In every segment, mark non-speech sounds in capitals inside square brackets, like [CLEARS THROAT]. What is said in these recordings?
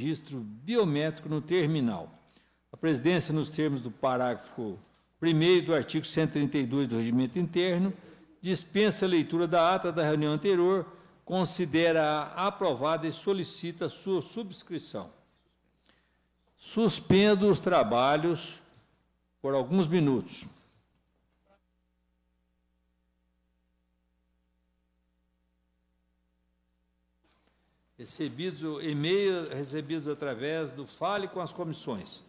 registro biométrico no terminal. A presidência, nos termos do parágrafo 1 do artigo 132 do Regimento Interno, dispensa a leitura da ata da reunião anterior, considera-a aprovada e solicita sua subscrição. Suspendo os trabalhos por alguns minutos. recebidos, e mails recebidos através do Fale com as Comissões,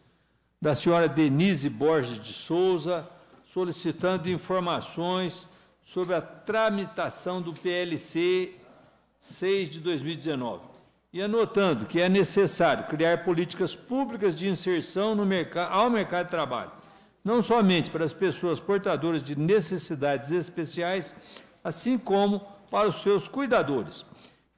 da senhora Denise Borges de Souza, solicitando informações sobre a tramitação do PLC 6 de 2019. E anotando que é necessário criar políticas públicas de inserção no mercado, ao mercado de trabalho, não somente para as pessoas portadoras de necessidades especiais, assim como para os seus cuidadores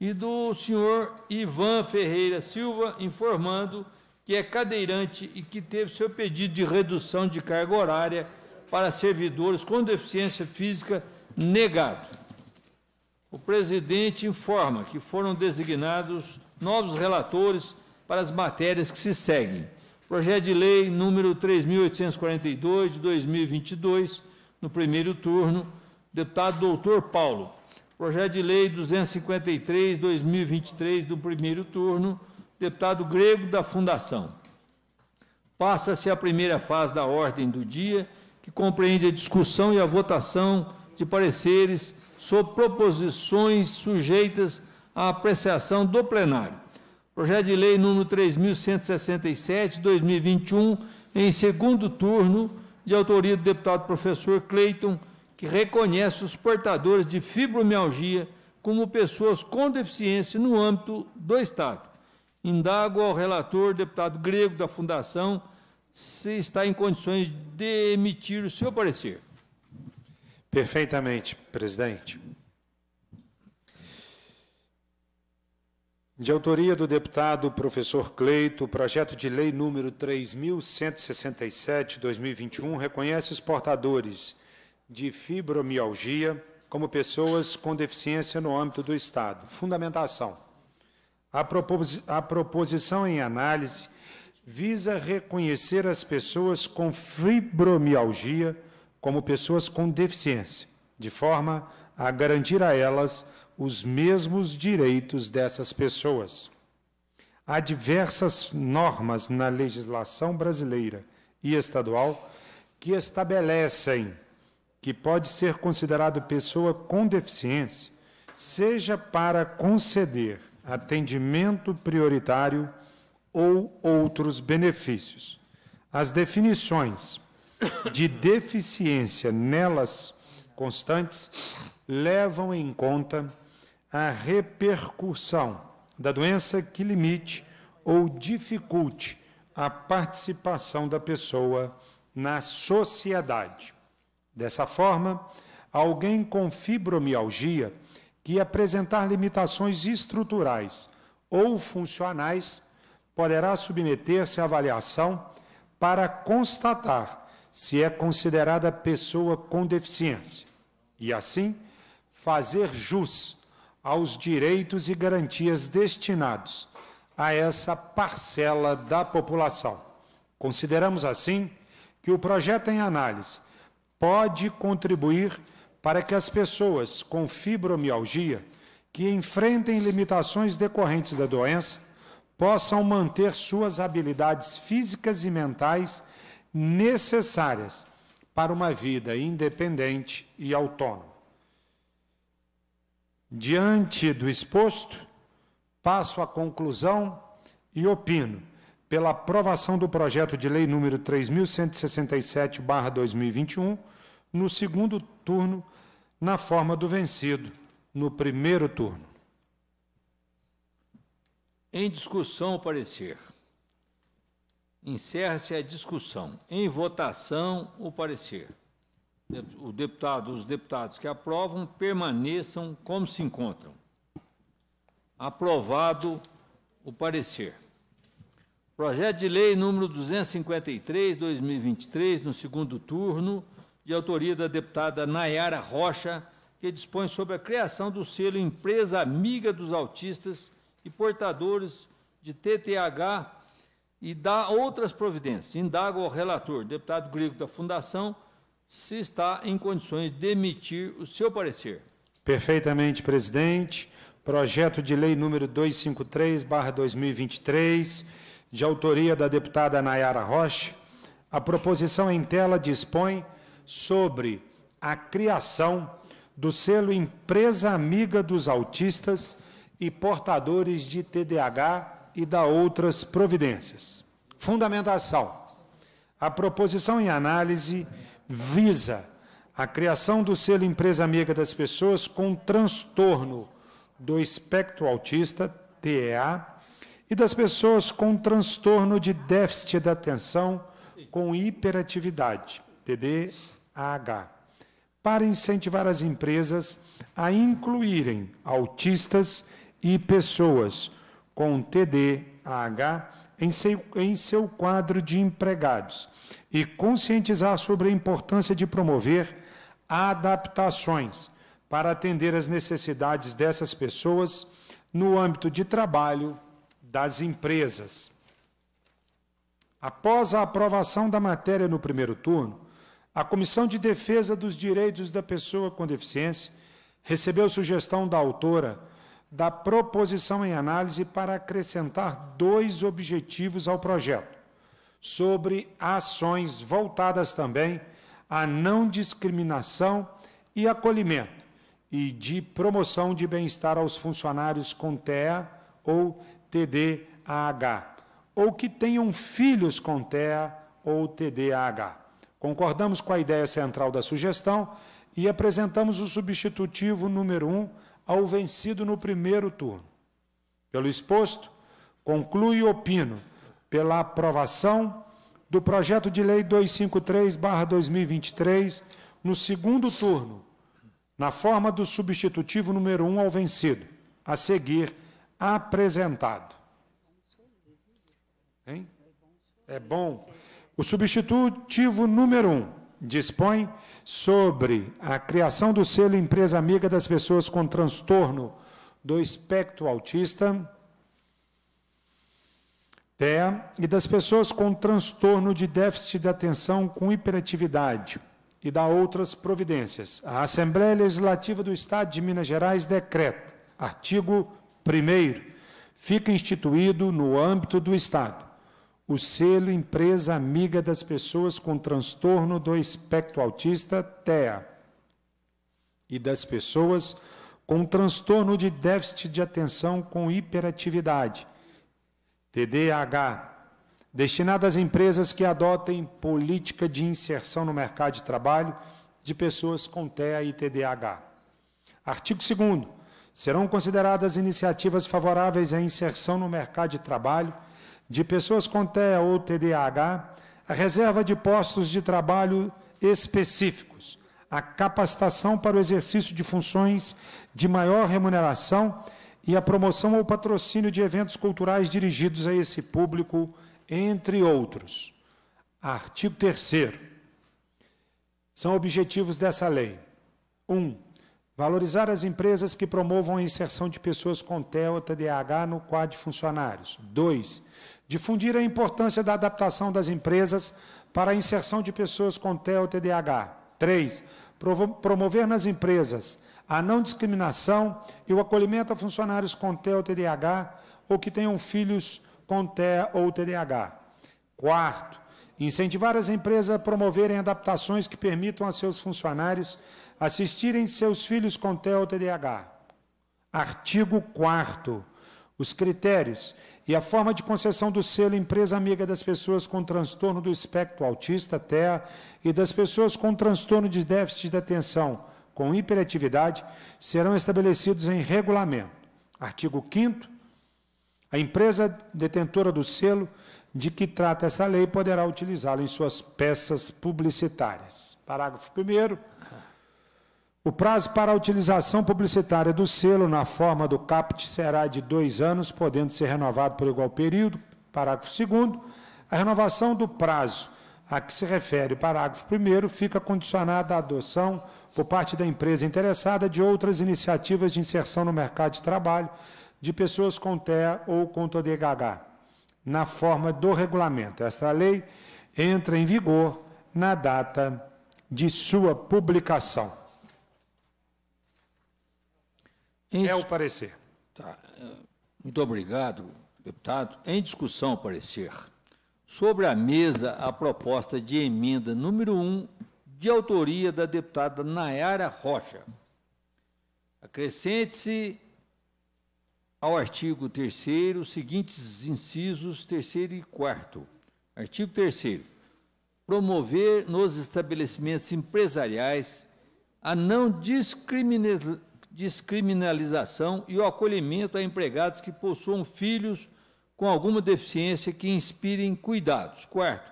e do senhor Ivan Ferreira Silva, informando que é cadeirante e que teve seu pedido de redução de carga horária para servidores com deficiência física negado. O presidente informa que foram designados novos relatores para as matérias que se seguem. Projeto de lei número 3842 de 2022, no primeiro turno, deputado doutor Paulo Projeto de Lei 253, 2023, do primeiro turno, deputado grego da Fundação. Passa-se a primeira fase da ordem do dia, que compreende a discussão e a votação de pareceres sobre proposições sujeitas à apreciação do plenário. Projeto de Lei número 3.167, 2021, em segundo turno, de autoria do deputado professor Cleiton que reconhece os portadores de fibromialgia como pessoas com deficiência no âmbito do Estado. Indago ao relator, deputado grego da Fundação, se está em condições de emitir o seu parecer. Perfeitamente, presidente. De autoria do deputado professor Cleito, o projeto de lei número 3167/2021 reconhece os portadores de fibromialgia como pessoas com deficiência no âmbito do Estado. Fundamentação. A, proposi a proposição em análise visa reconhecer as pessoas com fibromialgia como pessoas com deficiência, de forma a garantir a elas os mesmos direitos dessas pessoas. Há diversas normas na legislação brasileira e estadual que estabelecem que pode ser considerado pessoa com deficiência, seja para conceder atendimento prioritário ou outros benefícios. As definições de deficiência nelas constantes levam em conta a repercussão da doença que limite ou dificulte a participação da pessoa na sociedade. Dessa forma, alguém com fibromialgia que apresentar limitações estruturais ou funcionais poderá submeter-se à avaliação para constatar se é considerada pessoa com deficiência e, assim, fazer jus aos direitos e garantias destinados a essa parcela da população. Consideramos, assim, que o projeto em análise pode contribuir para que as pessoas com fibromialgia que enfrentem limitações decorrentes da doença possam manter suas habilidades físicas e mentais necessárias para uma vida independente e autônoma. Diante do exposto, passo à conclusão e opino pela aprovação do projeto de lei número 3167/2021 no segundo turno, na forma do vencido no primeiro turno. Em discussão, o parecer. Encerra-se a discussão. Em votação, o parecer. O deputado, os deputados que aprovam permaneçam como se encontram. Aprovado o parecer. Projeto de lei número 253, 2023, no segundo turno, de autoria da deputada Nayara Rocha, que dispõe sobre a criação do selo Empresa Amiga dos Autistas e Portadores de TTH e dá outras providências. Indago ao relator, deputado Grego da Fundação, se está em condições de emitir o seu parecer. Perfeitamente, presidente. Projeto de lei número 253/2023, de autoria da deputada Nayara Rocha. A proposição em tela dispõe sobre a criação do selo Empresa Amiga dos Autistas e Portadores de TDAH e da outras providências. Fundamentação. A proposição em análise visa a criação do selo Empresa Amiga das Pessoas com transtorno do espectro autista, TEA, e das pessoas com transtorno de déficit de atenção com hiperatividade. TDAH, para incentivar as empresas a incluírem autistas e pessoas com TDAH em seu, em seu quadro de empregados e conscientizar sobre a importância de promover adaptações para atender às necessidades dessas pessoas no âmbito de trabalho das empresas. Após a aprovação da matéria no primeiro turno, a Comissão de Defesa dos Direitos da Pessoa com Deficiência recebeu sugestão da autora da proposição em análise para acrescentar dois objetivos ao projeto, sobre ações voltadas também à não discriminação e acolhimento, e de promoção de bem-estar aos funcionários com TEA ou TDAH, ou que tenham filhos com TEA ou TDAH. Concordamos com a ideia central da sugestão e apresentamos o substitutivo número 1 um ao vencido no primeiro turno. Pelo exposto, concluo e opino pela aprovação do projeto de lei 253/2023 no segundo turno, na forma do substitutivo número 1 um ao vencido, a seguir apresentado. Hein? É bom. O substitutivo número um dispõe sobre a criação do selo Empresa Amiga das Pessoas com Transtorno do Espectro Autista, TEA, e das pessoas com transtorno de déficit de atenção com hiperatividade e da outras providências. A Assembleia Legislativa do Estado de Minas Gerais decreta, artigo 1 fica instituído no âmbito do Estado o selo Empresa Amiga das Pessoas com Transtorno do Espectro Autista, TEA, e das pessoas com transtorno de déficit de atenção com hiperatividade, TDAH, destinado às empresas que adotem política de inserção no mercado de trabalho de pessoas com TEA e TDAH. Artigo 2 Serão consideradas iniciativas favoráveis à inserção no mercado de trabalho de pessoas com TEA ou TDAH, a reserva de postos de trabalho específicos, a capacitação para o exercício de funções de maior remuneração e a promoção ou patrocínio de eventos culturais dirigidos a esse público, entre outros. Artigo 3 São objetivos dessa lei. 1. Um, Valorizar as empresas que promovam a inserção de pessoas com TEA ou TDAH no quadro de funcionários. 2. Difundir a importância da adaptação das empresas para a inserção de pessoas com TEA ou TDAH. 3. Promover nas empresas a não discriminação e o acolhimento a funcionários com TEA ou TDAH ou que tenham filhos com TEA ou TDAH. Quarto, incentivar as empresas a promoverem adaptações que permitam a seus funcionários assistirem seus filhos com TDAH. Artigo 4 os critérios e a forma de concessão do selo Empresa Amiga das pessoas com transtorno do espectro autista, TEA, e das pessoas com transtorno de déficit de atenção com hiperatividade serão estabelecidos em regulamento. Artigo 5 A empresa detentora do selo de que trata essa lei poderá utilizá-lo em suas peças publicitárias. Parágrafo 1 o prazo para a utilização publicitária do selo na forma do CAPT será de dois anos, podendo ser renovado por igual período. Parágrafo 2. A renovação do prazo a que se refere o parágrafo 1 fica condicionada à adoção por parte da empresa interessada de outras iniciativas de inserção no mercado de trabalho de pessoas com TEA ou com TODHH, na forma do regulamento. Esta lei entra em vigor na data de sua publicação. Em... É o parecer. Tá. Muito obrigado, deputado. Em discussão, parecer. Sobre a mesa, a proposta de emenda número 1, de autoria da deputada Nayara Rocha. Acrescente-se ao artigo 3 seguintes incisos 3 e 4. Artigo 3 Promover nos estabelecimentos empresariais a não discriminação descriminalização e o acolhimento a empregados que possuam filhos com alguma deficiência que inspirem cuidados. Quarto,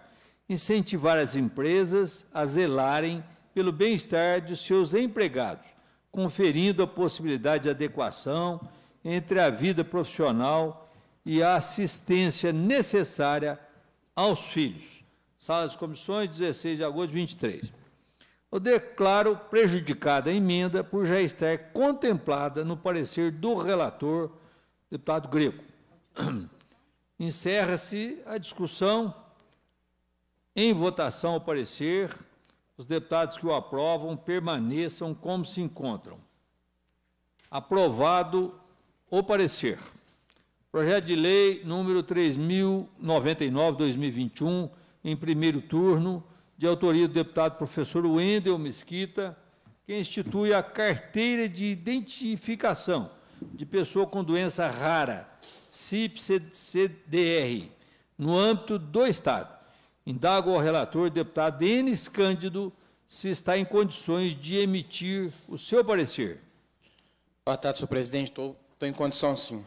incentivar as empresas a zelarem pelo bem-estar de seus empregados, conferindo a possibilidade de adequação entre a vida profissional e a assistência necessária aos filhos. Sala de comissões, 16 de agosto de 23 eu declaro prejudicada a emenda por já estar contemplada no parecer do relator, deputado Greco. [CLEARS THROAT] Encerra-se a discussão. Em votação o parecer, os deputados que o aprovam permaneçam como se encontram. Aprovado o parecer. Projeto de lei número 3099/2021 em primeiro turno de autoria do deputado professor Wendel Mesquita, que institui a carteira de identificação de pessoa com doença rara, CIP-CDR, no âmbito do Estado. Indago ao relator, deputado Denis Cândido, se está em condições de emitir o seu parecer. Boa tarde, senhor presidente. Estou em condição, sim.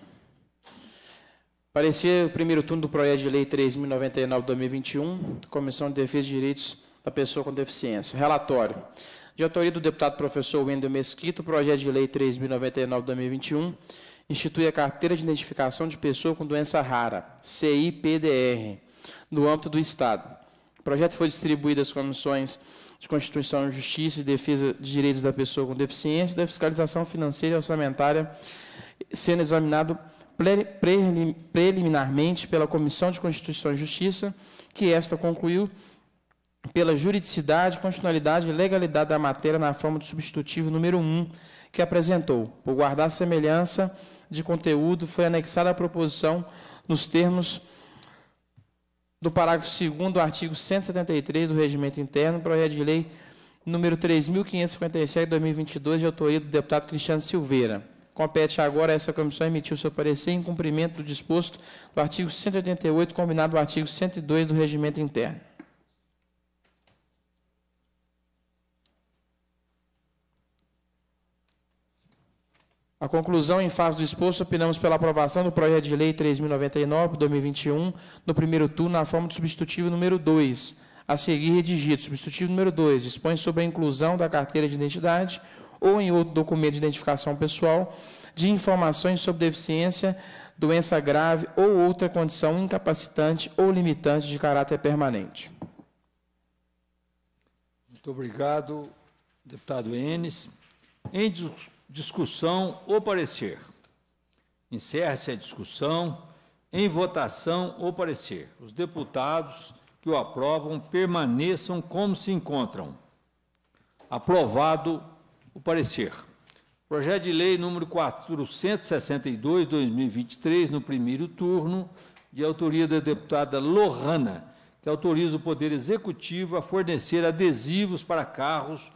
Parecer o primeiro turno do projeto de lei 3.099-2021, Comissão de Defesa de Direitos da pessoa com deficiência. Relatório. De autoria do deputado professor Wendel Mesquita, o projeto de lei 3.099-2021 institui a Carteira de Identificação de Pessoa com Doença Rara, CIPDR, no âmbito do Estado. O projeto foi distribuído às comissões de Constituição, Justiça e Defesa de Direitos da Pessoa com Deficiência e da Fiscalização Financeira e Orçamentária, sendo examinado preliminarmente pela Comissão de Constituição e Justiça, que esta concluiu pela juridicidade, constitucionalidade e legalidade da matéria na forma do substitutivo número 1 que apresentou. Por guardar semelhança de conteúdo, foi anexada a proposição nos termos do parágrafo 2 do artigo 173 do Regimento Interno, projeto de lei número 3.557 de 2022, de autoria do deputado Cristiano Silveira. Compete agora a essa comissão emitir o seu parecer em cumprimento do disposto do artigo 188, combinado do artigo 102 do Regimento Interno. A conclusão em face do exposto, opinamos pela aprovação do projeto de lei 3099 2021, no primeiro turno, na forma do substitutivo número 2. A seguir, redigido. Substitutivo número 2 dispõe sobre a inclusão da carteira de identidade ou em outro documento de identificação pessoal de informações sobre deficiência, doença grave ou outra condição incapacitante ou limitante de caráter permanente. Muito obrigado, deputado Enes. Em discussão discussão ou parecer. encerra se a discussão em votação ou parecer. Os deputados que o aprovam permaneçam como se encontram. Aprovado o parecer. Projeto de lei número 462/2023 no primeiro turno, de autoria da deputada Lohana, que autoriza o Poder Executivo a fornecer adesivos para carros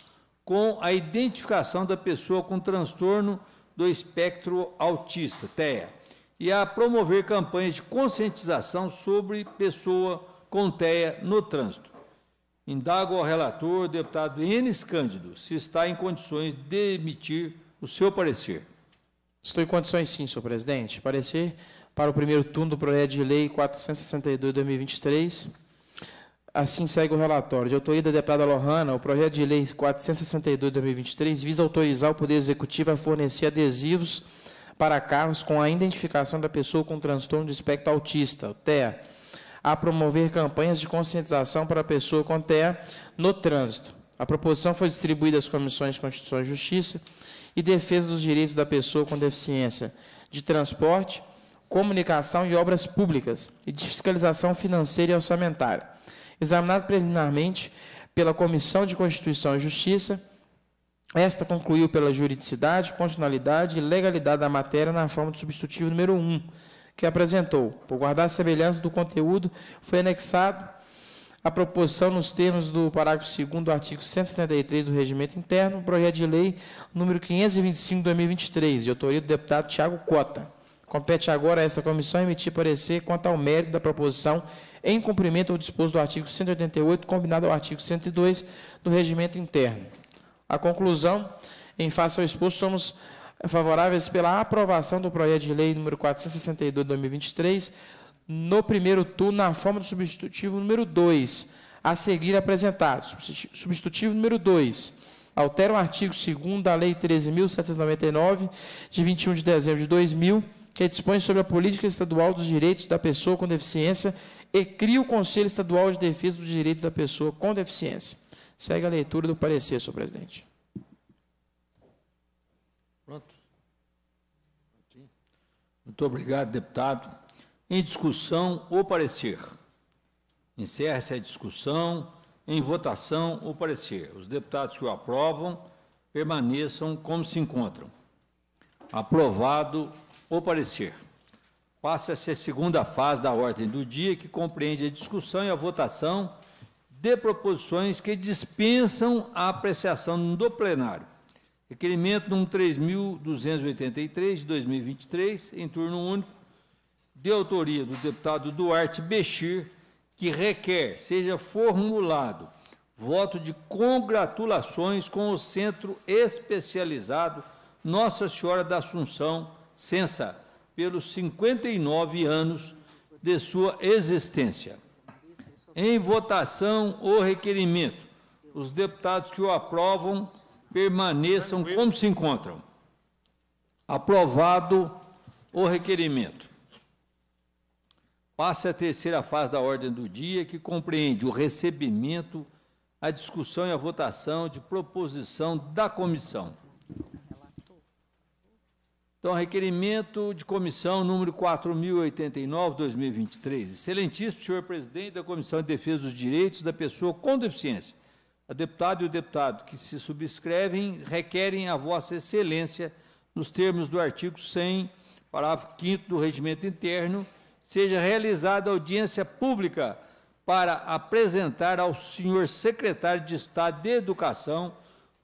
com a identificação da pessoa com transtorno do espectro autista, TEA, e a promover campanhas de conscientização sobre pessoa com TEA no trânsito. Indago ao relator, deputado Enes Cândido, se está em condições de emitir o seu parecer. Estou em condições sim, senhor presidente. Parecer para o primeiro turno do projeto de lei 462-2023, Assim segue o relatório. De autoria da deputada Lohana, o projeto de lei 462 de 2023 visa autorizar o Poder Executivo a fornecer adesivos para carros com a identificação da pessoa com transtorno de espectro autista, o TEA, a promover campanhas de conscientização para a pessoa com TEA no trânsito. A proposição foi distribuída às comissões de Constituição e Justiça e Defesa dos Direitos da Pessoa com Deficiência, de Transporte, Comunicação e Obras Públicas e de Fiscalização Financeira e Orçamentária examinado preliminarmente pela Comissão de Constituição e Justiça, esta concluiu pela juridicidade, constitucionalidade e legalidade da matéria na forma do substitutivo número 1, que apresentou. Por guardar a semelhança do conteúdo, foi anexado a proposição nos termos do parágrafo 2 do artigo 173 do Regimento Interno, projeto de lei número 525 2023, de autoria do deputado Tiago Cota. Compete agora a esta comissão emitir parecer quanto ao mérito da proposição em cumprimento ao disposto do artigo 188, combinado ao artigo 102 do regimento interno. A conclusão, em face ao exposto, somos favoráveis pela aprovação do projeto de lei número 462 de 2023, no primeiro turno, na forma do substitutivo número 2, a seguir apresentado. Substitutivo número 2 altera o artigo 2 da Lei 13.799, de 21 de dezembro de 2000, que dispõe sobre a política estadual dos direitos da pessoa com deficiência e cria o Conselho Estadual de Defesa dos Direitos da Pessoa com Deficiência. Segue a leitura do parecer, senhor presidente. Pronto. Muito obrigado, deputado. Em discussão, o parecer. Encerra-se a discussão. Em votação, o parecer. Os deputados que o aprovam permaneçam como se encontram. Aprovado o parecer passa a ser segunda fase da ordem do dia, que compreende a discussão e a votação de proposições que dispensam a apreciação do plenário. Requerimento número 3.283, de 2023, em turno único, de autoria do deputado Duarte Bechir, que requer seja formulado voto de congratulações com o Centro Especializado Nossa Senhora da Assunção, Sensa pelos 59 anos de sua existência. Em votação, o requerimento. Os deputados que o aprovam permaneçam como se encontram. Aprovado o requerimento. Passa a terceira fase da ordem do dia, que compreende o recebimento, a discussão e a votação de proposição da comissão então, requerimento de comissão número 4089, 2023. Excelentíssimo senhor presidente da Comissão de Defesa dos Direitos da Pessoa com Deficiência. A deputada e o deputado que se subscrevem requerem a vossa excelência, nos termos do artigo 100, parágrafo 5 do Regimento Interno, seja realizada audiência pública para apresentar ao senhor secretário de Estado de Educação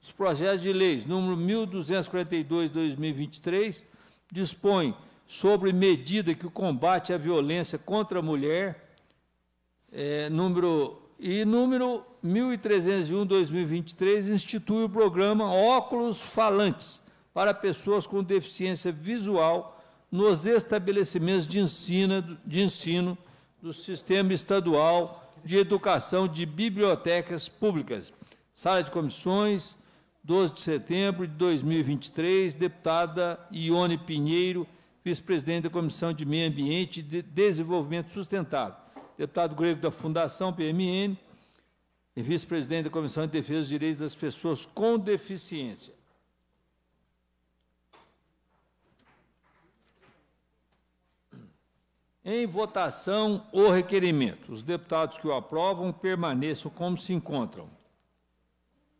os projetos de leis número 1242/2023 dispõe sobre medida que o combate à violência contra a mulher, é, número e número 1301/2023 institui o programa Óculos Falantes para pessoas com deficiência visual nos estabelecimentos de ensino, de ensino do Sistema Estadual de Educação de Bibliotecas Públicas, sala de comissões, 12 de setembro de 2023, deputada Ione Pinheiro, vice-presidente da Comissão de Meio Ambiente e Desenvolvimento Sustentável, deputado grego da Fundação PMN e vice-presidente da Comissão de Defesa dos Direitos das Pessoas com Deficiência. Em votação, o requerimento. Os deputados que o aprovam permaneçam como se encontram.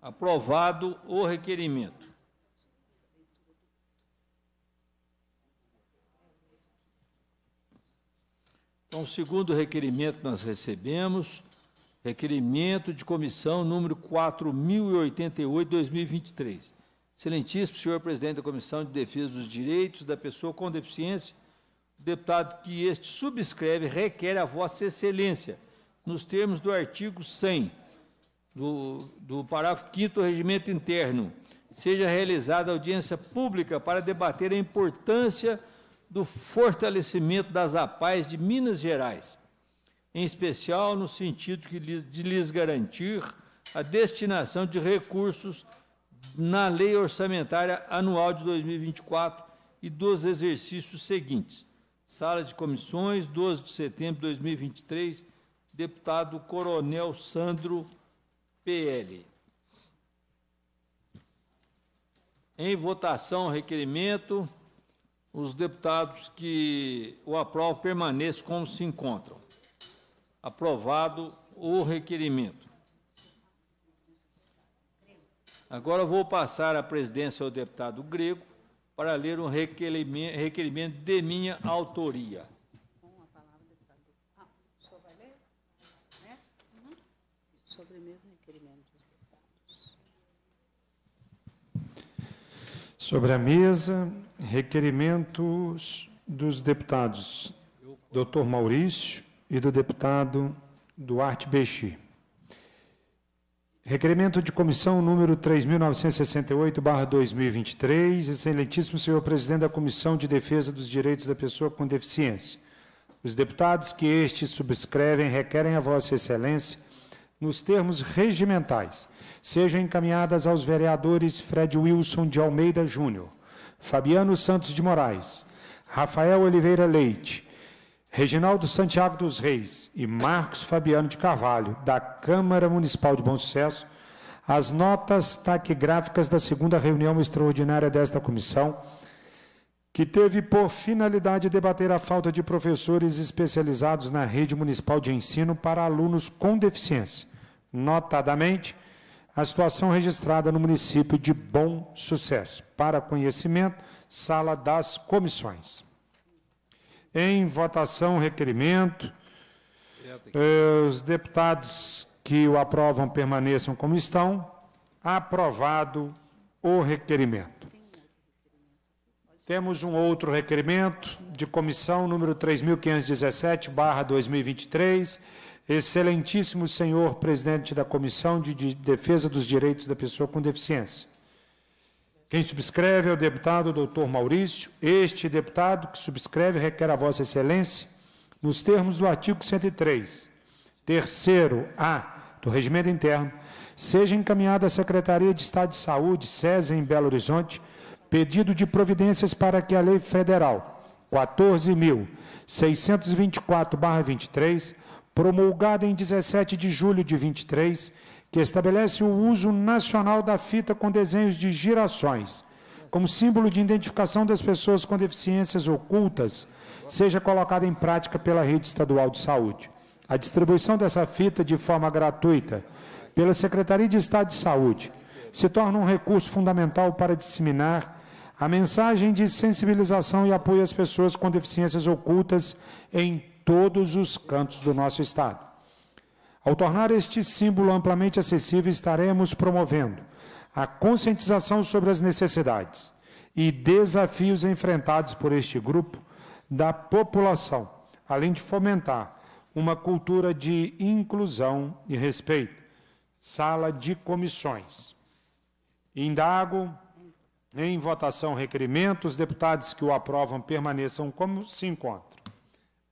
Aprovado o requerimento. Então, segundo requerimento nós recebemos, requerimento de comissão número 4088/2023. Excelentíssimo senhor presidente da Comissão de Defesa dos Direitos da Pessoa com Deficiência, o deputado que este subscreve requer a vossa excelência, nos termos do artigo 100 do, do parágrafo 5 do Regimento Interno, seja realizada audiência pública para debater a importância do fortalecimento das APAES de Minas Gerais, em especial no sentido de lhes garantir a destinação de recursos na Lei Orçamentária Anual de 2024 e dos exercícios seguintes. Sala de Comissões, 12 de setembro de 2023, deputado Coronel Sandro PL. Em votação, requerimento, os deputados que o aprovam permaneçam como se encontram. Aprovado o requerimento. Agora vou passar a presidência ao deputado Grego para ler um requerimento de minha autoria. Sobre a mesa, requerimentos dos deputados Dr. Maurício e do deputado Duarte Bexi. Requerimento de comissão número 3.968-2023, excelentíssimo senhor presidente da Comissão de Defesa dos Direitos da Pessoa com Deficiência. Os deputados que estes subscrevem requerem a Vossa Excelência nos termos regimentais, sejam encaminhadas aos vereadores Fred Wilson de Almeida Júnior, Fabiano Santos de Moraes, Rafael Oliveira Leite, Reginaldo Santiago dos Reis e Marcos Fabiano de Carvalho, da Câmara Municipal de Bom Sucesso, as notas taquigráficas da segunda reunião extraordinária desta comissão que teve por finalidade debater a falta de professores especializados na rede municipal de ensino para alunos com deficiência, notadamente a situação registrada no município de Bom Sucesso. Para conhecimento, sala das comissões. Em votação, requerimento. Eh, os deputados que o aprovam permaneçam como estão. Aprovado o requerimento. Temos um outro requerimento de comissão número 3517/2023. Excelentíssimo senhor presidente da Comissão de Defesa dos Direitos da Pessoa com Deficiência. Quem subscreve é o deputado Dr. Maurício. Este deputado que subscreve requer a vossa excelência nos termos do artigo 103, terceiro A do regimento interno, seja encaminhado à Secretaria de Estado de Saúde, SESI em Belo Horizonte Pedido de providências para que a Lei Federal 14.624-23, promulgada em 17 de julho de 23, que estabelece o uso nacional da fita com desenhos de girações como símbolo de identificação das pessoas com deficiências ocultas, seja colocada em prática pela rede estadual de saúde. A distribuição dessa fita de forma gratuita pela Secretaria de Estado de Saúde se torna um recurso fundamental para disseminar a mensagem de sensibilização e apoio às pessoas com deficiências ocultas em todos os cantos do nosso Estado. Ao tornar este símbolo amplamente acessível, estaremos promovendo a conscientização sobre as necessidades e desafios enfrentados por este grupo da população, além de fomentar uma cultura de inclusão e respeito. Sala de comissões. Indago em votação, requerimento. Os deputados que o aprovam permaneçam como se encontram.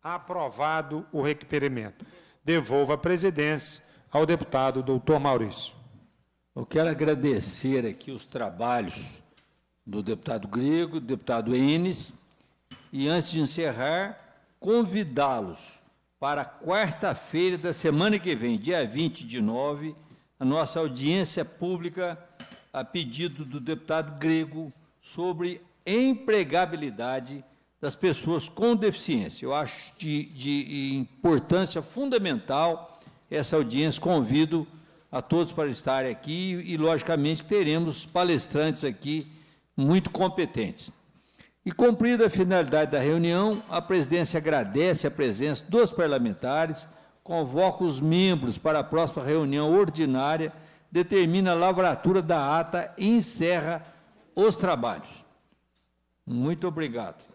Aprovado o requerimento. Devolvo a presidência ao deputado doutor Maurício. Eu quero agradecer aqui os trabalhos do deputado Grego, do deputado Enes, e antes de encerrar, convidá-los para quarta-feira da semana que vem, dia 20 de nove, a nossa audiência pública a pedido do deputado grego sobre empregabilidade das pessoas com deficiência. Eu acho de, de importância fundamental essa audiência. Convido a todos para estarem aqui e, logicamente, teremos palestrantes aqui muito competentes. E cumprida a finalidade da reunião, a presidência agradece a presença dos parlamentares, convoca os membros para a próxima reunião ordinária determina a lavratura da ata e encerra os trabalhos. Muito obrigado.